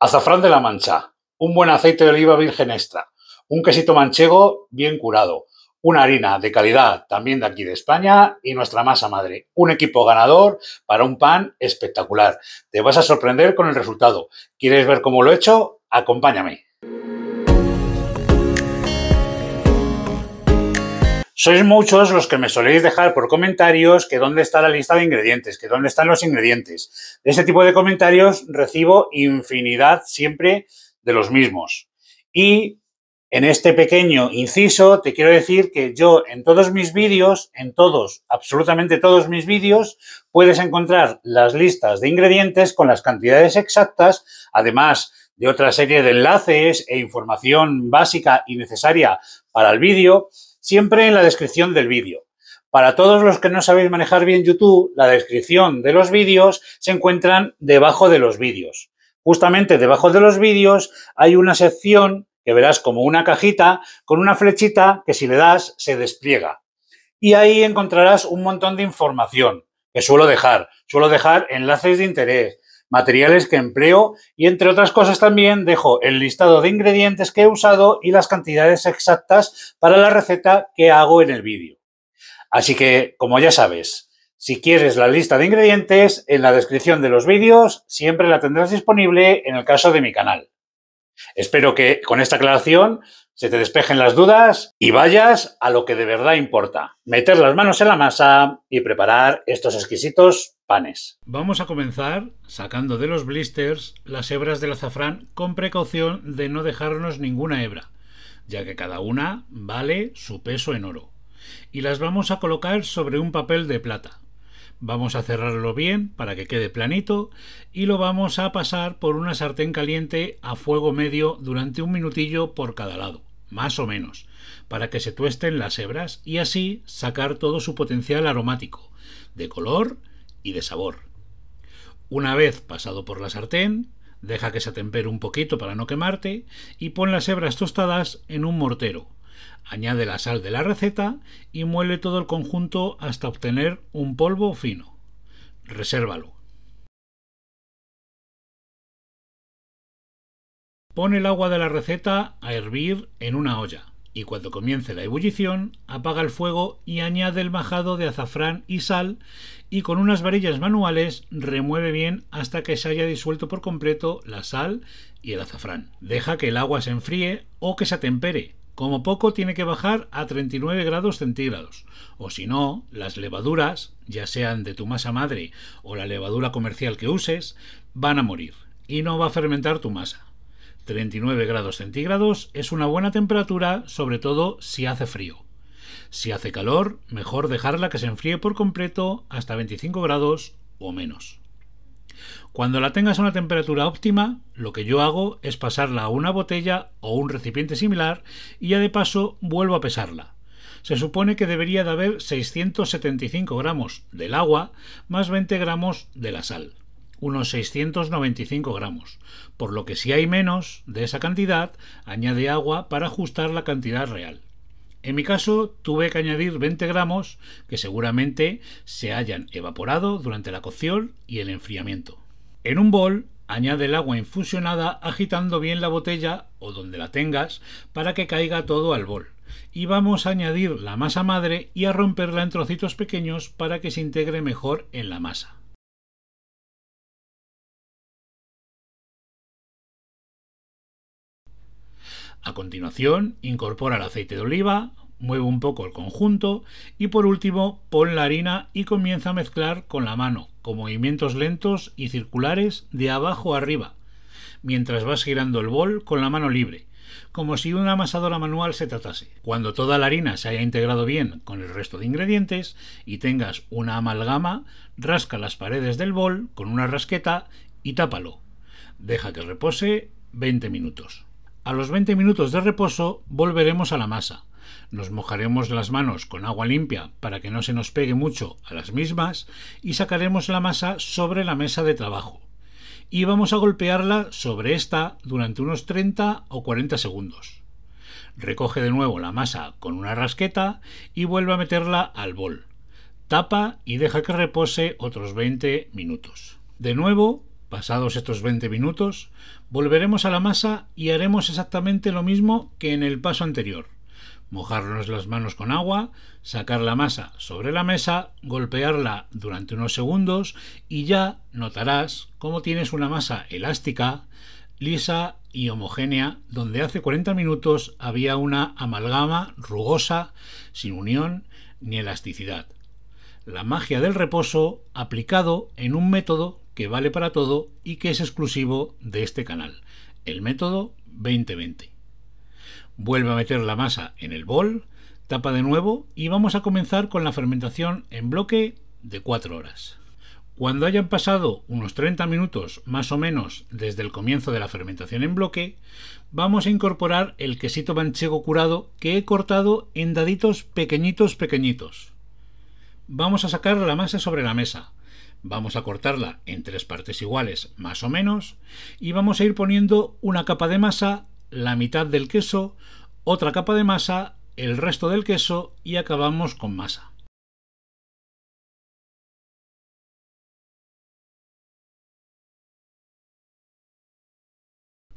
Azafrán de la Mancha, un buen aceite de oliva virgen extra, un quesito manchego bien curado, una harina de calidad también de aquí de España y nuestra masa madre. Un equipo ganador para un pan espectacular. Te vas a sorprender con el resultado. ¿Quieres ver cómo lo he hecho? Acompáñame. Sois muchos los que me soléis dejar por comentarios que dónde está la lista de ingredientes, que dónde están los ingredientes. De este tipo de comentarios recibo infinidad siempre de los mismos. Y en este pequeño inciso te quiero decir que yo en todos mis vídeos, en todos, absolutamente todos mis vídeos, puedes encontrar las listas de ingredientes con las cantidades exactas, además de otra serie de enlaces e información básica y necesaria para el vídeo siempre en la descripción del vídeo. Para todos los que no sabéis manejar bien YouTube, la descripción de los vídeos se encuentran debajo de los vídeos. Justamente debajo de los vídeos hay una sección que verás como una cajita con una flechita que si le das se despliega. Y ahí encontrarás un montón de información que suelo dejar. Suelo dejar enlaces de interés, materiales que empleo y entre otras cosas también dejo el listado de ingredientes que he usado y las cantidades exactas para la receta que hago en el vídeo. Así que, como ya sabes, si quieres la lista de ingredientes, en la descripción de los vídeos siempre la tendrás disponible en el caso de mi canal. Espero que con esta aclaración se te despejen las dudas y vayas a lo que de verdad importa, meter las manos en la masa y preparar estos exquisitos panes. Vamos a comenzar sacando de los blisters las hebras del azafrán con precaución de no dejarnos ninguna hebra, ya que cada una vale su peso en oro. Y las vamos a colocar sobre un papel de plata. Vamos a cerrarlo bien para que quede planito y lo vamos a pasar por una sartén caliente a fuego medio durante un minutillo por cada lado, más o menos, para que se tuesten las hebras y así sacar todo su potencial aromático, de color y de sabor. Una vez pasado por la sartén, deja que se atempere un poquito para no quemarte y pon las hebras tostadas en un mortero Añade la sal de la receta y muele todo el conjunto hasta obtener un polvo fino. Resérvalo. Pon el agua de la receta a hervir en una olla y cuando comience la ebullición, apaga el fuego y añade el majado de azafrán y sal y con unas varillas manuales remueve bien hasta que se haya disuelto por completo la sal y el azafrán. Deja que el agua se enfríe o que se atempere como poco tiene que bajar a 39 grados centígrados, o si no, las levaduras, ya sean de tu masa madre o la levadura comercial que uses, van a morir y no va a fermentar tu masa. 39 grados centígrados es una buena temperatura, sobre todo si hace frío. Si hace calor, mejor dejarla que se enfríe por completo hasta 25 grados o menos. Cuando la tengas a una temperatura óptima, lo que yo hago es pasarla a una botella o un recipiente similar y ya de paso vuelvo a pesarla. Se supone que debería de haber 675 gramos del agua más 20 gramos de la sal, unos 695 gramos, por lo que si hay menos de esa cantidad, añade agua para ajustar la cantidad real. En mi caso tuve que añadir 20 gramos que seguramente se hayan evaporado durante la cocción y el enfriamiento. En un bol, añade el agua infusionada agitando bien la botella o donde la tengas para que caiga todo al bol. Y vamos a añadir la masa madre y a romperla en trocitos pequeños para que se integre mejor en la masa. A continuación, incorpora el aceite de oliva, mueve un poco el conjunto y por último pon la harina y comienza a mezclar con la mano, con movimientos lentos y circulares de abajo arriba, mientras vas girando el bol con la mano libre, como si una amasadora manual se tratase. Cuando toda la harina se haya integrado bien con el resto de ingredientes y tengas una amalgama, rasca las paredes del bol con una rasqueta y tápalo. Deja que repose 20 minutos. A los 20 minutos de reposo volveremos a la masa nos mojaremos las manos con agua limpia para que no se nos pegue mucho a las mismas y sacaremos la masa sobre la mesa de trabajo. Y vamos a golpearla sobre esta durante unos 30 o 40 segundos. Recoge de nuevo la masa con una rasqueta y vuelve a meterla al bol. Tapa y deja que repose otros 20 minutos. De nuevo, pasados estos 20 minutos, volveremos a la masa y haremos exactamente lo mismo que en el paso anterior mojarnos las manos con agua, sacar la masa sobre la mesa, golpearla durante unos segundos y ya notarás cómo tienes una masa elástica, lisa y homogénea donde hace 40 minutos había una amalgama rugosa, sin unión ni elasticidad. La magia del reposo aplicado en un método que vale para todo y que es exclusivo de este canal, el método 2020. Vuelve a meter la masa en el bol, tapa de nuevo y vamos a comenzar con la fermentación en bloque de 4 horas. Cuando hayan pasado unos 30 minutos más o menos desde el comienzo de la fermentación en bloque, vamos a incorporar el quesito manchego curado que he cortado en daditos pequeñitos pequeñitos. Vamos a sacar la masa sobre la mesa. Vamos a cortarla en tres partes iguales, más o menos, y vamos a ir poniendo una capa de masa la mitad del queso, otra capa de masa, el resto del queso y acabamos con masa.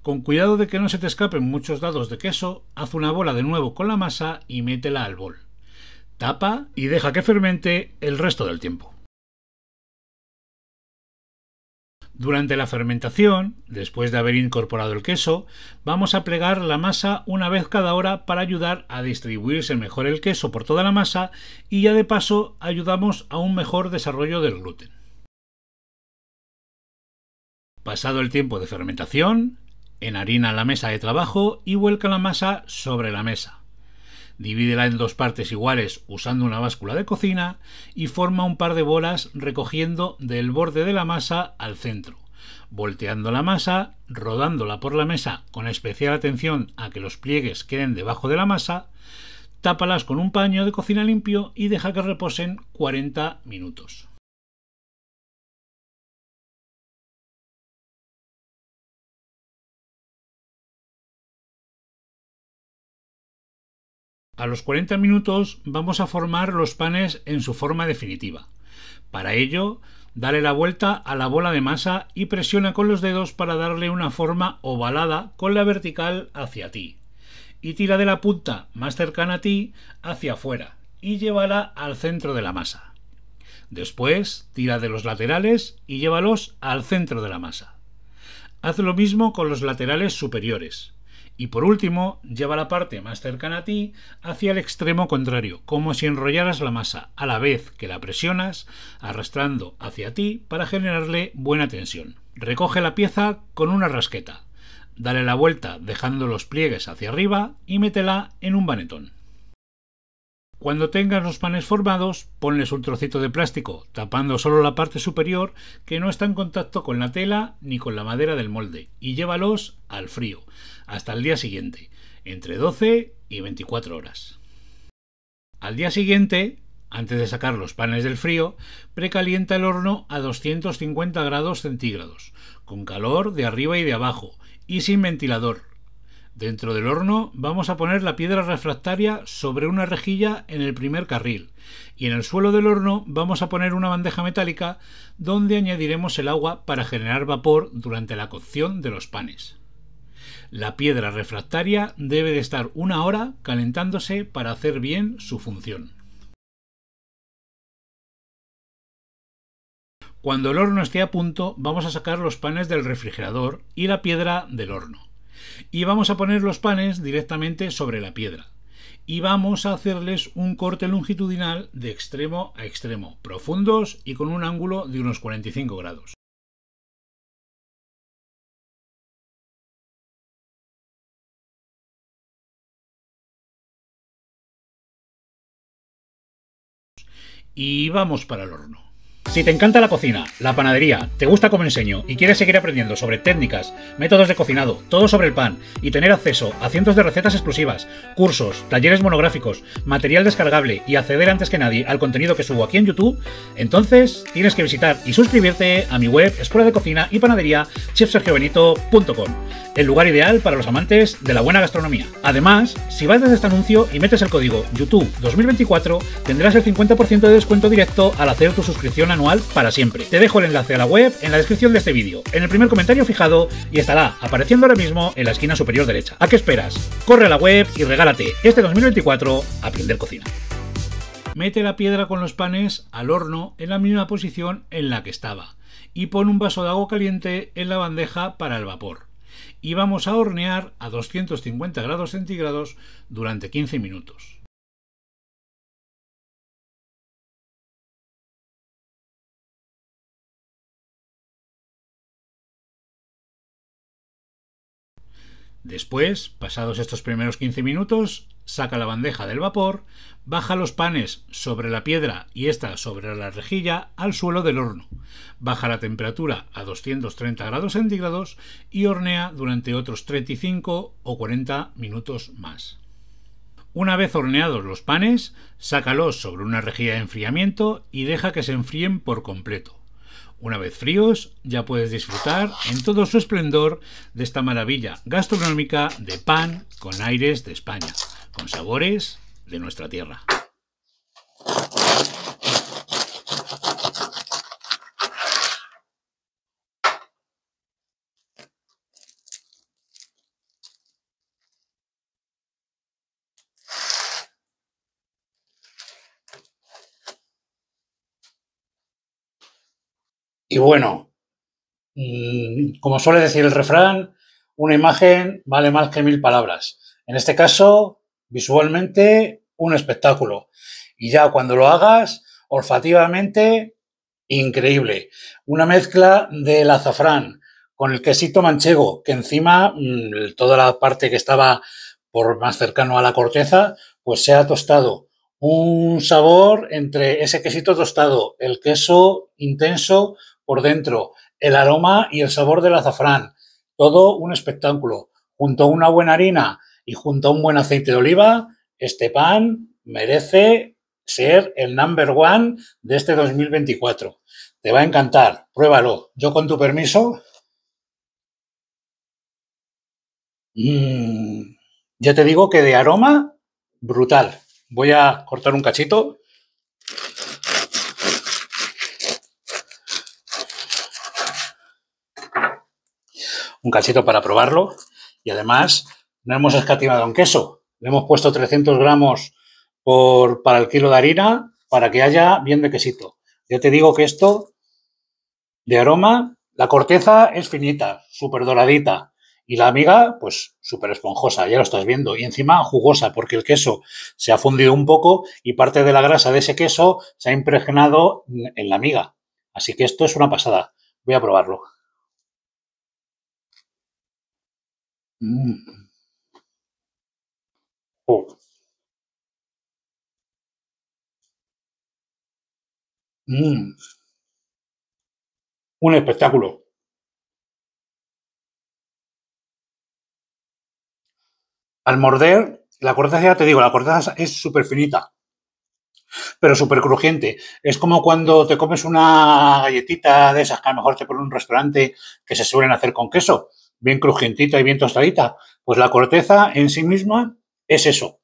Con cuidado de que no se te escapen muchos dados de queso, haz una bola de nuevo con la masa y métela al bol. Tapa y deja que fermente el resto del tiempo. Durante la fermentación, después de haber incorporado el queso, vamos a plegar la masa una vez cada hora para ayudar a distribuirse mejor el queso por toda la masa y ya de paso ayudamos a un mejor desarrollo del gluten. Pasado el tiempo de fermentación, enharina la mesa de trabajo y vuelca la masa sobre la mesa divídela en dos partes iguales usando una báscula de cocina y forma un par de bolas recogiendo del borde de la masa al centro, volteando la masa, rodándola por la mesa con especial atención a que los pliegues queden debajo de la masa, tápalas con un paño de cocina limpio y deja que reposen 40 minutos. A los 40 minutos vamos a formar los panes en su forma definitiva. Para ello, dale la vuelta a la bola de masa y presiona con los dedos para darle una forma ovalada con la vertical hacia ti. Y tira de la punta más cercana a ti hacia afuera y llévala al centro de la masa. Después, tira de los laterales y llévalos al centro de la masa. Haz lo mismo con los laterales superiores. Y por último, lleva la parte más cercana a ti hacia el extremo contrario, como si enrollaras la masa a la vez que la presionas, arrastrando hacia ti para generarle buena tensión. Recoge la pieza con una rasqueta. Dale la vuelta dejando los pliegues hacia arriba y métela en un banetón. Cuando tengas los panes formados, ponles un trocito de plástico, tapando solo la parte superior que no está en contacto con la tela ni con la madera del molde, y llévalos al frío, hasta el día siguiente, entre 12 y 24 horas. Al día siguiente, antes de sacar los panes del frío, precalienta el horno a 250 grados centígrados, con calor de arriba y de abajo, y sin ventilador, Dentro del horno vamos a poner la piedra refractaria sobre una rejilla en el primer carril y en el suelo del horno vamos a poner una bandeja metálica donde añadiremos el agua para generar vapor durante la cocción de los panes. La piedra refractaria debe de estar una hora calentándose para hacer bien su función. Cuando el horno esté a punto vamos a sacar los panes del refrigerador y la piedra del horno. Y vamos a poner los panes directamente sobre la piedra. Y vamos a hacerles un corte longitudinal de extremo a extremo, profundos y con un ángulo de unos 45 grados. Y vamos para el horno. Si te encanta la cocina, la panadería, te gusta como enseño y quieres seguir aprendiendo sobre técnicas, métodos de cocinado, todo sobre el pan y tener acceso a cientos de recetas exclusivas, cursos, talleres monográficos, material descargable y acceder antes que nadie al contenido que subo aquí en YouTube, entonces tienes que visitar y suscribirte a mi web Escuela de Cocina y Panadería chefsergiobenito.com, el lugar ideal para los amantes de la buena gastronomía. Además, si vas desde este anuncio y metes el código YouTube 2024, tendrás el 50% de descuento directo al hacer tu suscripción anual para siempre. Te dejo el enlace a la web en la descripción de este vídeo, en el primer comentario fijado y estará apareciendo ahora mismo en la esquina superior derecha. ¿A qué esperas? Corre a la web y regálate este 2024 Aprender Cocina. Mete la piedra con los panes al horno en la misma posición en la que estaba y pon un vaso de agua caliente en la bandeja para el vapor. Y vamos a hornear a 250 grados centígrados durante 15 minutos. Después, pasados estos primeros 15 minutos, saca la bandeja del vapor, baja los panes sobre la piedra y esta sobre la rejilla al suelo del horno, baja la temperatura a 230 grados centígrados y hornea durante otros 35 o 40 minutos más. Una vez horneados los panes, sácalos sobre una rejilla de enfriamiento y deja que se enfríen por completo. Una vez fríos, ya puedes disfrutar en todo su esplendor de esta maravilla gastronómica de pan con aires de España, con sabores de nuestra tierra. Y bueno, mm, como suele decir el refrán, una imagen vale más que mil palabras. En este caso, visualmente, un espectáculo. Y ya cuando lo hagas, olfativamente, increíble. Una mezcla del azafrán con el quesito manchego, que encima mm, toda la parte que estaba por más cercano a la corteza, pues se ha tostado. Un sabor entre ese quesito tostado, el queso intenso, por dentro, el aroma y el sabor del azafrán. Todo un espectáculo. Junto a una buena harina y junto a un buen aceite de oliva, este pan merece ser el number one de este 2024. Te va a encantar, pruébalo. Yo con tu permiso. Mm, ya te digo que de aroma, brutal. Voy a cortar un cachito. un cachito para probarlo. Y además, no hemos escatimado en queso. Le hemos puesto 300 gramos por, para el kilo de harina para que haya bien de quesito. Ya te digo que esto de aroma, la corteza es finita, súper doradita. Y la amiga, pues súper esponjosa, ya lo estás viendo. Y encima jugosa, porque el queso se ha fundido un poco y parte de la grasa de ese queso se ha impregnado en la amiga. Así que esto es una pasada. Voy a probarlo. Mm. Un espectáculo. Al morder, la corteza, ya te digo, la corteza es súper finita, pero súper crujiente. Es como cuando te comes una galletita de esas que a lo mejor te ponen en un restaurante que se suelen hacer con queso bien crujientita y bien tostadita. Pues la corteza en sí misma es eso.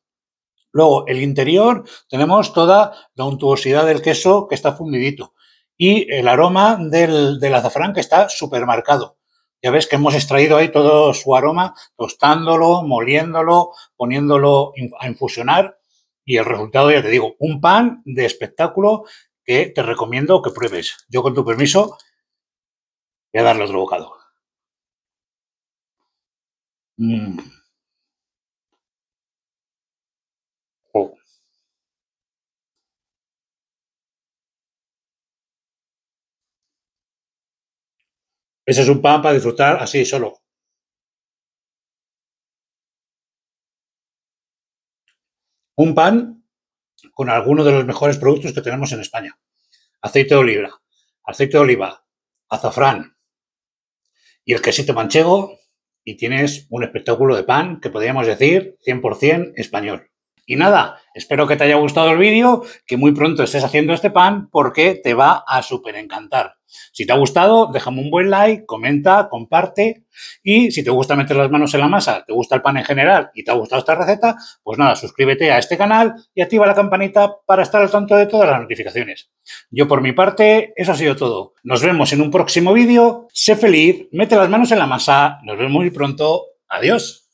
Luego, el interior, tenemos toda la untuosidad del queso que está fundidito y el aroma del, azafrán que está súper marcado. Ya ves que hemos extraído ahí todo su aroma, tostándolo, moliéndolo, poniéndolo a infusionar y el resultado, ya te digo, un pan de espectáculo que te recomiendo que pruebes. Yo, con tu permiso, voy a darle otro bocado. Mm. Oh. Ese es un pan para disfrutar así solo. Un pan con algunos de los mejores productos que tenemos en España. Aceite de oliva, aceite de oliva, azafrán y el quesito manchego y tienes un espectáculo de pan que podríamos decir 100% español. Y nada, espero que te haya gustado el vídeo, que muy pronto estés haciendo este pan porque te va a súper encantar. Si te ha gustado, déjame un buen like, comenta, comparte y si te gusta meter las manos en la masa, te gusta el pan en general y te ha gustado esta receta, pues nada, suscríbete a este canal y activa la campanita para estar al tanto de todas las notificaciones. Yo por mi parte, eso ha sido todo. Nos vemos en un próximo vídeo. Sé feliz, mete las manos en la masa. Nos vemos muy pronto. Adiós.